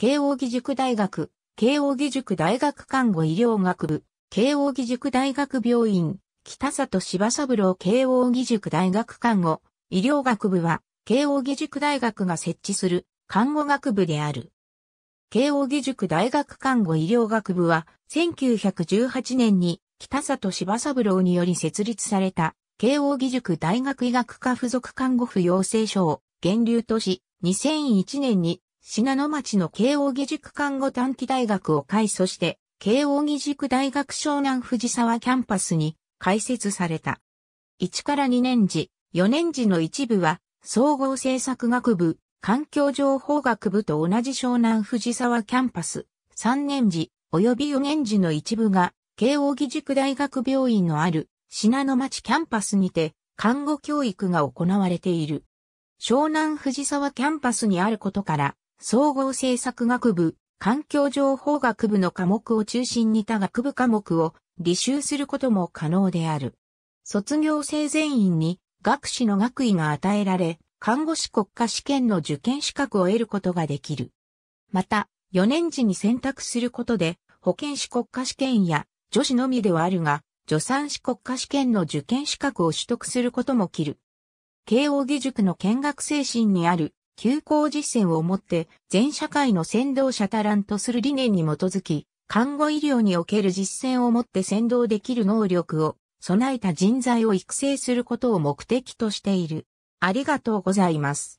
慶応義塾大学、慶応義塾大学看護医療学部、慶応義塾大学病院、北里柴三郎慶応義塾大学看護、医療学部は、慶応義塾大学が設置する看護学部である。慶応義塾大学看護医療学部は、1918年に北里柴三郎により設立された、慶応義塾大学医学科附属看護婦養成所を源流とし、2001年に信濃町の慶応義塾看護短期大学を開祖して、慶応義塾大学湘南藤沢キャンパスに開設された。1から2年時、4年時の一部は、総合政策学部、環境情報学部と同じ湘南藤沢キャンパス、3年時、及び4年時の一部が、慶応義塾大学病院のある、信濃町キャンパスにて、看護教育が行われている。湘南藤沢キャンパスにあることから、総合政策学部、環境情報学部の科目を中心に他学部科目を履修することも可能である。卒業生全員に学士の学位が与えられ、看護師国家試験の受験資格を得ることができる。また、4年時に選択することで、保健師国家試験や女子のみではあるが、助産師国家試験の受験資格を取得することも切る。慶応義塾の見学精神にある休校実践をもって全社会の先導者タランとする理念に基づき、看護医療における実践をもって先導できる能力を備えた人材を育成することを目的としている。ありがとうございます。